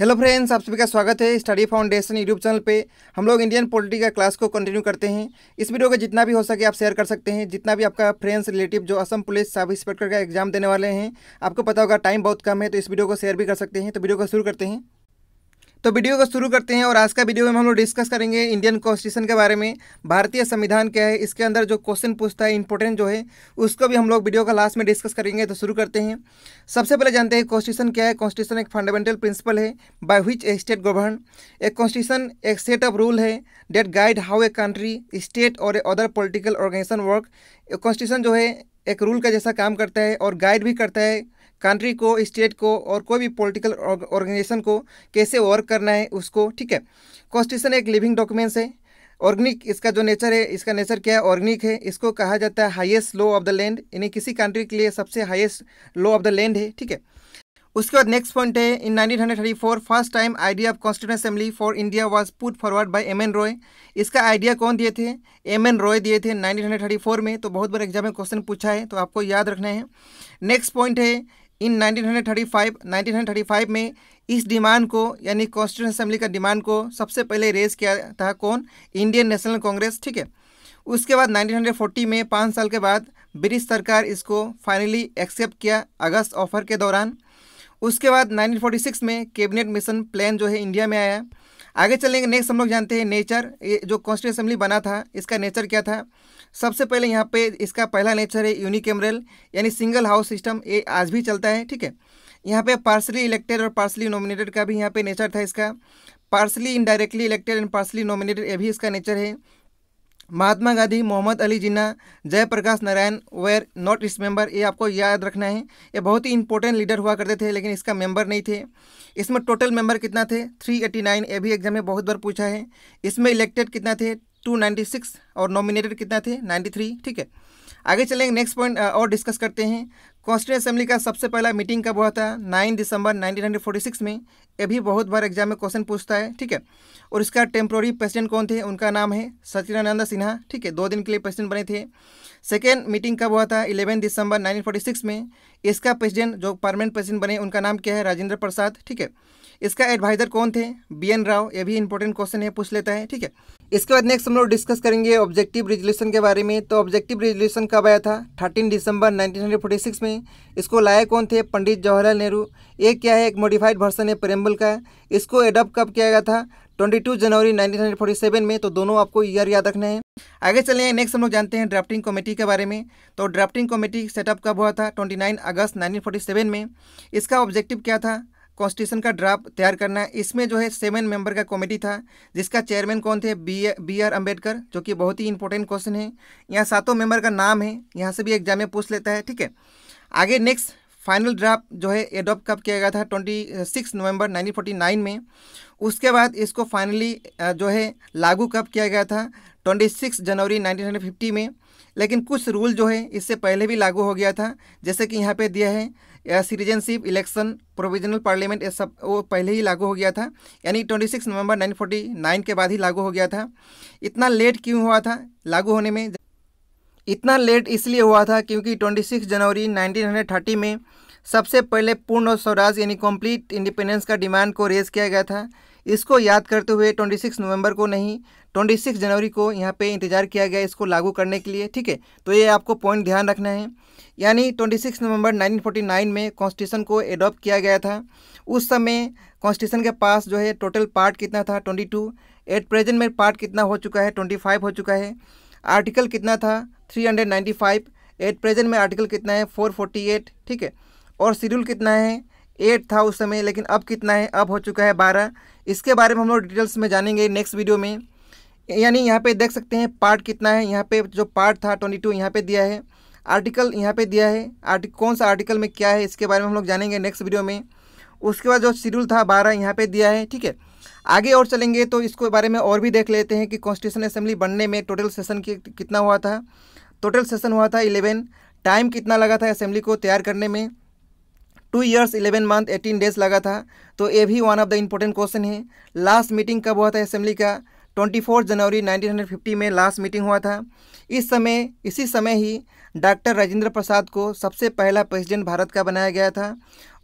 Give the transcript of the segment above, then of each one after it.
hello friends आप सभी का स्वागत है स्टडी फाउंडेशन यूट्यूब चैनल पे हम लोग इंडियन पॉलिटी का क्लास को कंटिन्यू करते हैं इस वीडियो को जितना भी हो सके आप शेयर कर सकते हैं जितना भी आपका फ्रेंड्स रिलेटिव जो असम पुलिस सब इंस्पेक्टर का एग्जाम देने वाले हैं आपको पता होगा टाइम बहुत कम है तो इस वीडियो को शेयर भी कर सकते हैं तो वीडियो को शुरू करते हैं तो वीडियो को शुरू करते हैं और आज का वीडियो में हम लोग डिस्कस करेंगे इंडियन कॉन्स्टिट्यूशन के बारे में भारतीय संविधान क्या है इसके अंदर जो क्वेश्चन पूछता है इंपॉर्टेंट जो है उसको भी हम लोग वीडियो का लास्ट में डिस्कस करेंगे तो शुरू करते हैं सबसे पहले जानते हैं कॉन्स्टिट्यूशन क्या है कॉन्स्टिट्यूशन एक फंडामेंटल प्रिंसिपल है by which a state govern a constitution एक सेट ऑफ रूल है that guide how a country state और a other political organisation work constitution जो है एक रूल का जैसा काम करता है और गाइड भी करता है कंट्री को स्टेट को और कोई भी पॉलिटिकल ऑर्गेनाइजेशन को कैसे वर्क करना है उसको ठीक है कॉन्स्टिट्यूशन एक लिविंग डॉक्यूमेंट्स है ऑर्गेनिक इसका जो नेचर है इसका नेचर क्या है ऑर्गेनिक है इसको कहा जाता है highest law of the land यानी किसी कंट्री के लिए सबसे highest law of the land है ठीक है उसके बाद नेक्स्ट पॉइंट है in 1934 first time idea of constituent assembly for India was put forward by M N Roy इसका आइडिया कौन दिए थे एम एन रॉय दिए थे 1934 में तो बहुत बार एग्जाम में क्वेश्चन पूछा है तो आपको याद रखना है नेक्स्ट पॉइंट है इन 1935 1935 में इस डिमांड को यानी कॉन्स्टिट्यूशन असेंबली का डिमांड को सबसे पहले रेज किया था कौन इंडियन नेशनल कांग्रेस ठीक है उसके बाद 1940 में पाँच साल के बाद ब्रिटिश सरकार इसको फाइनली एक्सेप्ट किया अगस्त ऑफर के दौरान उसके बाद 1946 में कैबिनेट मिशन प्लान जो है इंडिया में आया आगे चलेंगे नेक्स्ट हम लोग जानते हैं नेचर ये जो कॉन्स्टिट्यूशन असेंबली बना था इसका नेचर क्या था सबसे पहले यहाँ पे इसका पहला नेचर है यूनिकेमरल यानी सिंगल हाउस सिस्टम ये आज भी चलता है ठीक है यहाँ पे पार्सली इलेक्टेड और पार्सली नॉमिनेटेड का भी यहाँ पे नेचर था इसका partly indirectly elected and partly nominated ये भी इसका नेचर है Mahatma Gandhi Mohammad Ali Jinnah Jayaprakash Narayan were not its member ये आपको याद रखना है ये बहुत ही इंपॉर्टेंट लीडर हुआ करते थे लेकिन इसका मेंबर नहीं थे इसमें टोटल मेंबर कितना थे 389 ये भी एग्जाम में बहुत बार पूछा है इसमें इलेक्टेड कितना थे 296 और नॉमिनेटेड कितना थे 93 ठीक है आगे चलेंगे नेक्स्ट पॉइंट और डिस्कस करते हैं कॉन्स्टिट्यूंट असेंबली का सबसे पहला मीटिंग कब हुआ था नाइन दिसंबर नाइनटीन में ये भी बहुत बार एग्जाम में क्वेश्चन पूछता है ठीक है और इसका टेम्प्रोरी प्रेसिडेंट कौन थे उनका नाम है सचिनानंद सिन्हा ठीक है दो दिन के लिए प्रेसिडेंट बने थे सेकेंड मीटिंग कब हुआ था इलेवन दिसंबर नाइनटीन में इसका प्रेसिडेंट जो परमानेंट प्रेसिडेंट बने उनका नाम क्या है राजेंद्र प्रसाद ठीक है इसका एडवाइजर कौन थे बी एन राव ये भी इंपॉर्टेंट क्वेश्चन है पूछ लेता है ठीक है इसके बाद नेक्स्ट हम लोग डिस्कस करेंगे ऑब्जेक्टिव रिजोल्यूशन के बारे में तो ऑब्जेक्टिव रिजोल्यूशन कब आया था थर्टीन दिसंबर 1946 में नहीं इसको लाए कौन थे पंडित जवाहरलाल नेहरू ये क्या है एक मॉडिफाइड वर्सन है प्रेम्बल का इसको एडॉप्ट कब किया गया था 22 जनवरी 1947 में तो दोनों आपको ईयर याद रखना है आगे चले हैं नेक्स्ट हम लोग जानते हैं ड्राफ्टिंग कमेटी के बारे में तो ड्राफ्टिंग कमेटी सेटअप कब हुआ था 29 अगस्त 1947 में इसका ऑब्जेक्टिव क्या था कॉन्स्टिट्यूशन का ड्राफ्ट तैयार करना इसमें जो है सेवन मेंबर का कमेटी था जिसका चेयरमैन कौन थे बी बी आर अम्बेडकर जो कि बहुत ही इंपॉर्टेंट क्वेश्चन है यहाँ सातों मेंबर का नाम है यहाँ से भी एग्जाम में पूछ लेता है ठीक है आगे नेक्स्ट फाइनल ड्राफ्ट जो है एडॉप्ट कब किया गया था ट्वेंटी सिक्स फोर्टी नाइन में उसके बाद इसको फाइनली जो है लागू कब किया गया था 26 जनवरी 1950 में लेकिन कुछ रूल जो है इससे पहले भी लागू हो गया था जैसे कि यहाँ पे दिया है सिटीजनशिप इलेक्शन प्रोविजनल पार्लियामेंट ये सब वो पहले ही लागू हो गया था यानी 26 नवंबर 1949 के बाद ही लागू हो गया था इतना लेट क्यों हुआ था लागू होने में इतना लेट इसलिए हुआ था क्योंकि 26 जनवरी 1930 में सबसे पहले पूर्ण स्वराज यानी कंप्लीट इंडिपेंडेंस का डिमांड को रेज किया गया था इसको याद करते हुए 26 नवंबर को नहीं 26 जनवरी को यहाँ पे इंतज़ार किया गया इसको लागू करने के लिए ठीक है तो ये आपको पॉइंट ध्यान रखना है यानी 26 नवंबर 1949 में कॉन्स्टिट्यूशन को एडॉप्ट किया गया था उस समय कॉन्स्टिट्यूशन के पास जो है टोटल पार्ट कितना था टू एट प्रेजेंट में पार्ट कितना हो चुका है फाइव हो चुका है आर्टिकल कितना था फाइव एट प्रेजेंट में आर्टिकल कितना है एट ठीक है और शेड्यूल कितना है एट था उस समय लेकिन अब कितना है अब हो चुका है बारह इसके बारे में हम लोग डिटेल्स में जानेंगे नेक्स्ट वीडियो में यानी यहाँ पे देख सकते हैं पार्ट कितना है यहाँ पे जो पार्ट था ट्वेंटी टू यहाँ पर दिया है आर्टिकल यहाँ पे दिया है आर्टिक कौन सा आर्टिकल में क्या है इसके बारे में हम लोग जानेंगे नेक्स्ट वीडियो में उसके बाद जो शेड्यूल था बारह यहाँ पे दिया है ठीक है आगे और चलेंगे तो इसके बारे में और भी देख लेते हैं कि कॉन्स्टिट्यूशन असेंबली बनने में टोटल सेशन की कितना हुआ था टोटल सेशन हुआ था इलेवन टाइम कितना लगा था असेंबली को तैयार करने में two years eleven month eighteen days लगा था तो ये भी one of the important question है लास्ट मीटिंग कब हुआ था असेंबली का 24 जनवरी 1950 में लास्ट मीटिंग हुआ था इस समय इसी समय ही डॉक्टर राजेंद्र प्रसाद को सबसे पहला प्रेसिडेंट भारत का बनाया गया था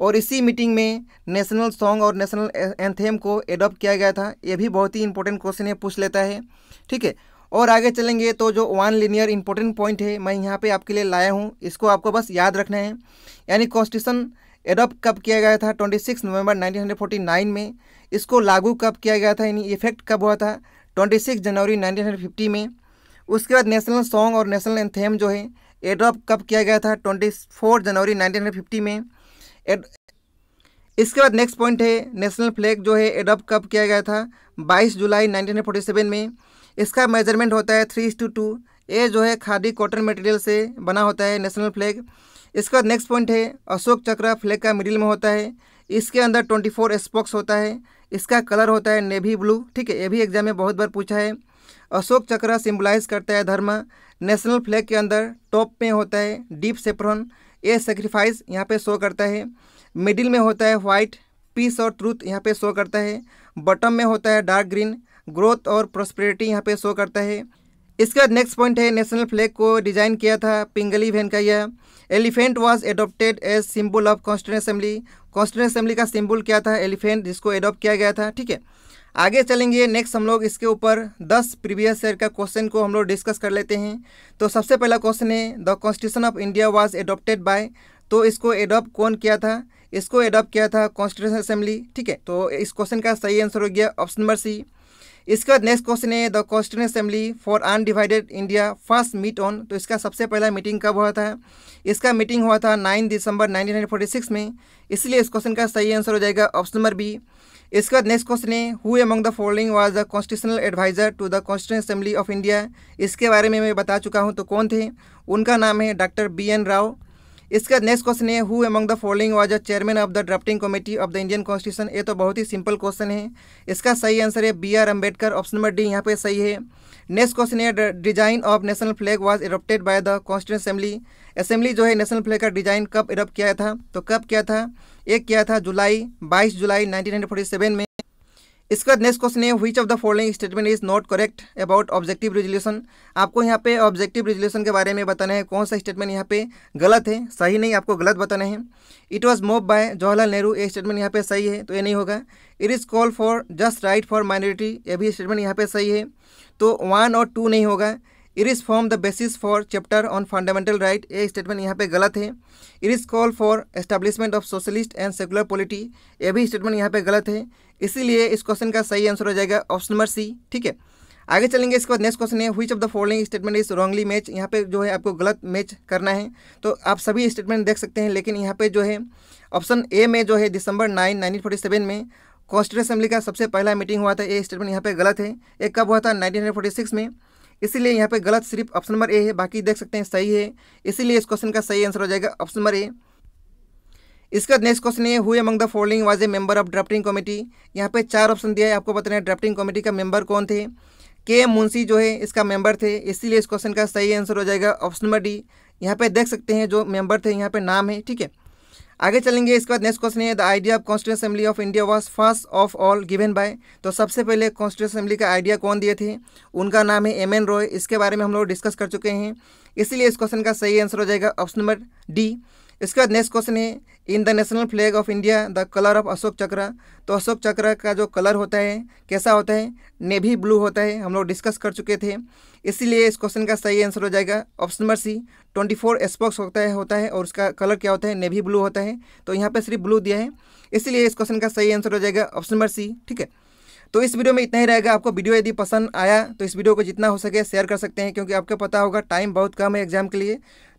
और इसी मीटिंग में नेशनल सॉन्ग और नेशनल एंथेम को एडॉप्ट किया गया था ये भी बहुत ही इंपॉर्टेंट क्वेश्चन है पूछ लेता है ठीक है और आगे चलेंगे तो जो वन लिनियर इंपॉर्टेंट पॉइंट है मैं यहाँ पे आपके लिए लाया हूँ इसको आपको बस याद रखना है यानी कॉन्स्टिट्यूशन एडॉप्ट कब किया गया था 26 नवंबर 1949 में इसको लागू कब किया गया था यानी इफेक्ट कब हुआ था 26 जनवरी 1950 में उसके बाद नेशनल सॉन्ग और नेशनल एंथेम जो है एडॉप्ट कब किया गया था 24 जनवरी 1950 में एड... इसके बाद नेक्स्ट पॉइंट है नेशनल फ्लैग जो है एडॉप्ट कब किया गया था 22 जुलाई 1947 में इसका मेजरमेंट होता है थ्री टू टू ए जो है खादी कॉटन मटेरियल से बना होता है नेशनल फ्लैग इसका नेक्स्ट पॉइंट है अशोक चक्र फ्लैग का मिडिल में होता है इसके अंदर ट्वेंटी फोर स्पॉक्स होता है इसका कलर होता है नेवी ब्लू ठीक है ये भी एग्जाम में बहुत बार पूछा है अशोक चक्र सिम्बलाइज करता है धर्म नेशनल फ्लैग के अंदर टॉप में होता है डीप सेप्रॉन ए सेक्रीफाइस यहाँ पे शो करता है मिडिल में होता है वाइट पीस और ट्रूथ यहाँ पे शो करता है बॉटम में होता है डार्क ग्रीन ग्रोथ और प्रोस्पेरिटी यहाँ पे शो करता है इसके बाद नेक्स्ट पॉइंट है नेशनल फ्लैग को डिजाइन किया था पिंगली वैन का यह elephant was adopted as symbol of constituent assembly constituent assembly का सिंबल क्या था एलिफेंट जिसको एडोप्ट किया गया था ठीक है आगे चलेंगे नेक्स्ट हम लोग इसके ऊपर दस प्रीवियस ईयर का क्वेश्चन को हम लोग डिस्कस कर लेते हैं तो सबसे पहला क्वेश्चन है the constitution of India was adopted by तो इसको एडोप्ट कौन किया था इसको एडोप्ट किया था कॉन्स्टिट्यूशन असेंबली ठीक है तो इस क्वेश्चन का सही आंसर हो गया ऑप्शन नंबर सी इसके बाद नेक्स्ट क्वेश्चन है the constituent assembly for undivided India first meet on तो इसका सबसे पहला मीटिंग कब हुआ था इसका मीटिंग हुआ था नाइन दिसंबर 1946 में इसलिए इस क्वेश्चन का सही आंसर हो जाएगा ऑप्शन नंबर बी इसके बाद नेक्स्ट क्वेश्चन है who among the following was the constitutional adviser to the constituent assembly of India इसके बारे में मैं बता चुका हूँ तो कौन थे उनका नाम है डॉक्टर बी एन राव इसका नेक्स्ट क्वेश्चन है who among the following was a chairman of the drafting committee of the Indian constitution ये तो बहुत ही सिंपल क्वेश्चन है इसका सही आंसर है B R Ambedkar option number D यहाँ पे सही है नेक्स्ट क्वेश्चन है design of national flag was adopted by the constitution assembly assembly जो है नेशनल फ्लैग का डिजाइन कब एडोप्ट किया था तो कब किया था एक किया था जुलाई बाईस जुलाई नाइनटीन में इसका नेक्स्ट क्वेश्चन है which of the following statement is not correct about objective resolution आपको यहाँ पे ऑब्जेक्टिव रिजोल्यूशन के बारे में बताना है कौन सा स्टेटमेंट यहाँ पे गलत है सही नहीं आपको गलत बताना है it was move by Jawaharlal Nehru ये स्टेटमेंट यहाँ पे सही है तो ये नहीं होगा it is call for just right for minority ये भी स्टेटमेंट यहाँ पे सही है तो वन और टू नहीं होगा it is form the basis for chapter on fundamental right ये स्टेटमेंट यहाँ पे गलत है it is call for establishment of socialist and secular polity ये भी स्टेटमेंट यहाँ पे गलत है इसीलिए इस क्वेश्चन का सही आंसर हो जाएगा ऑप्शन नंबर सी ठीक है आगे चलेंगे इसके बाद नेक्स्ट क्वेश्चन है which of the following statement is wrongly match यहाँ पे जो है आपको गलत मैच करना है तो आप सभी स्टेटमेंट देख सकते हैं लेकिन यहाँ पे जो है ऑप्शन ए में जो है दिसंबर नाइन नाइनटीन में कॉन्स्टिट्यूट असेंबली का सबसे पहला मीटिंग हुआ था ये स्टेटमेंट यहाँ पे गलत है ये कब हुआ था सिक्स में इसीलिए यहाँ पे गलत सिर्फ ऑप्शन नंबर ए है बाकी देख सकते हैं सही है इसीलिए इस क्वेश्चन का सही आंसर हो जाएगा ऑप्शन नंबर ए इसका नेक्स्ट क्वेश्चन ये who among the following was a member of drafting committee यहाँ पे चार ऑप्शन दिया है आपको बताना है ड्राफ्टिंग कमेटी का मेंबर कौन थे के मुंशी जो है इसका मेंबर थे इसीलिए इस क्वेश्चन का सही आंसर हो जाएगा ऑप्शन नंबर डी यहाँ पे देख सकते हैं जो मेंबर थे यहाँ पे नाम है ठीक है आगे चलेंगे इसके बाद नेक्स्ट क्वेश्चन है the idea of constituent assembly of India was first of all given by तो सबसे पहले कॉन्स्टिट्यूट असेंबली का आइडिया कौन दिए थे उनका नाम है एम एन रॉय इसके बारे में हम लोग डिस्कस कर चुके हैं इसीलिए इस क्वेश्चन का सही आंसर हो जाएगा ऑप्शन नंबर डी इसके बाद नेक्स्ट क्वेश्चन है in the national flag of India the colour of Ashoka Chakra तो अशोक चक्र का जो कलर होता है कैसा होता है नेवी ब्लू होता है हम लोग डिस्कस कर चुके थे इसीलिए इस क्वेश्चन का सही आंसर हो जाएगा option number C twenty four spokes होता है होता है और उसका कलर क्या होता है नेवी ब्लू होता है तो यहाँ पर सिर्फ ब्लू दिया है इसीलिए इस क्वेश्चन का सही आंसर हो जाएगा ऑप्शन नंबर सी ठीक है तो इस वीडियो में इतना ही रहेगा आपको वीडियो यदि पसंद आया तो इस वीडियो को जितना हो सके शेयर कर सकते हैं क्योंकि आपको पता होगा टाइम बहुत कम है एग्जाम के लिए